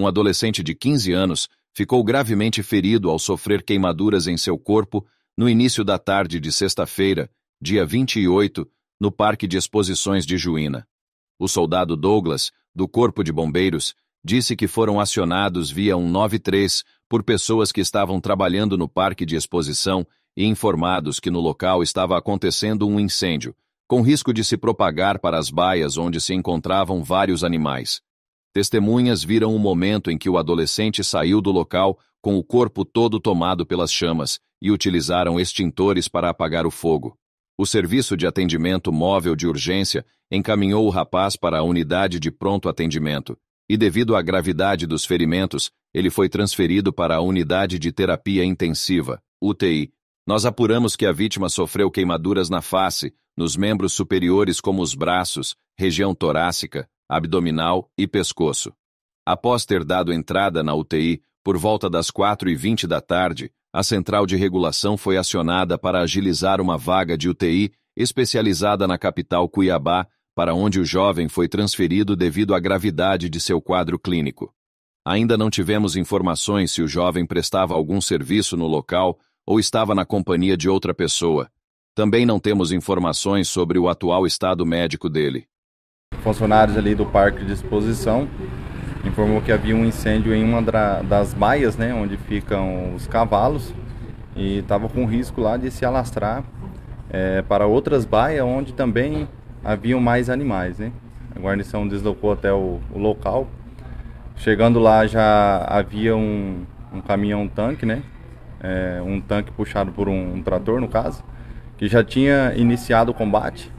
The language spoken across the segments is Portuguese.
um adolescente de 15 anos, ficou gravemente ferido ao sofrer queimaduras em seu corpo no início da tarde de sexta-feira, dia 28, no Parque de Exposições de Juína. O soldado Douglas, do Corpo de Bombeiros, disse que foram acionados via 193 por pessoas que estavam trabalhando no parque de exposição e informados que no local estava acontecendo um incêndio, com risco de se propagar para as baias onde se encontravam vários animais. Testemunhas viram o momento em que o adolescente saiu do local com o corpo todo tomado pelas chamas e utilizaram extintores para apagar o fogo. O Serviço de Atendimento Móvel de Urgência encaminhou o rapaz para a unidade de pronto atendimento e, devido à gravidade dos ferimentos, ele foi transferido para a unidade de terapia intensiva, UTI. Nós apuramos que a vítima sofreu queimaduras na face, nos membros superiores como os braços, região torácica, abdominal e pescoço. Após ter dado entrada na UTI por volta das 4h20 da tarde, a central de regulação foi acionada para agilizar uma vaga de UTI especializada na capital Cuiabá, para onde o jovem foi transferido devido à gravidade de seu quadro clínico. Ainda não tivemos informações se o jovem prestava algum serviço no local ou estava na companhia de outra pessoa. Também não temos informações sobre o atual estado médico dele. Funcionários ali do parque de exposição informou que havia um incêndio em uma das baias, né, onde ficam os cavalos, e estava com risco lá de se alastrar é, para outras baias onde também haviam mais animais, né? A guarnição deslocou até o, o local. Chegando lá já havia um, um caminhão tanque, né? É, um tanque puxado por um, um trator, no caso, que já tinha iniciado o combate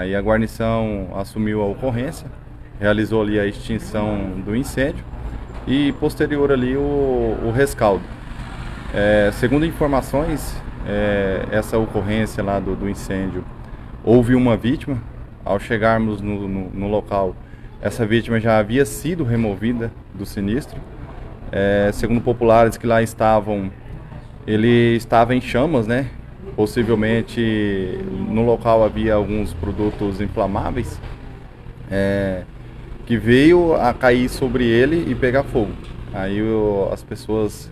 Aí a guarnição assumiu a ocorrência, realizou ali a extinção do incêndio e posterior ali o, o rescaldo. É, segundo informações, é, essa ocorrência lá do, do, incêndio, houve uma vítima. Ao chegarmos no, no, no, local, essa vítima já havia sido removida do sinistro. É, segundo populares que lá estavam, ele estava em chamas, né? Possivelmente no local havia alguns produtos inflamáveis é, que veio a cair sobre ele e pegar fogo. Aí eu, as pessoas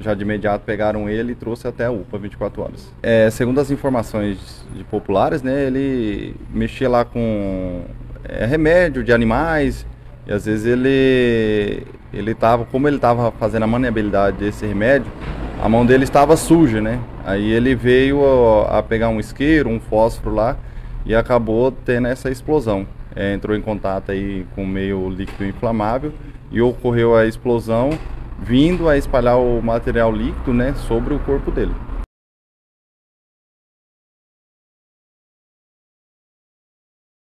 já de imediato pegaram ele e trouxe até a UPA 24 horas. É, segundo as informações de populares, né, ele mexia lá com é, remédio de animais e às vezes ele ele tava como ele estava fazendo a maneabilidade desse remédio, a mão dele estava suja, né? Aí ele veio a, a pegar um isqueiro, um fósforo lá e acabou tendo essa explosão. É, entrou em contato aí com meio líquido inflamável e ocorreu a explosão vindo a espalhar o material líquido, né, sobre o corpo dele.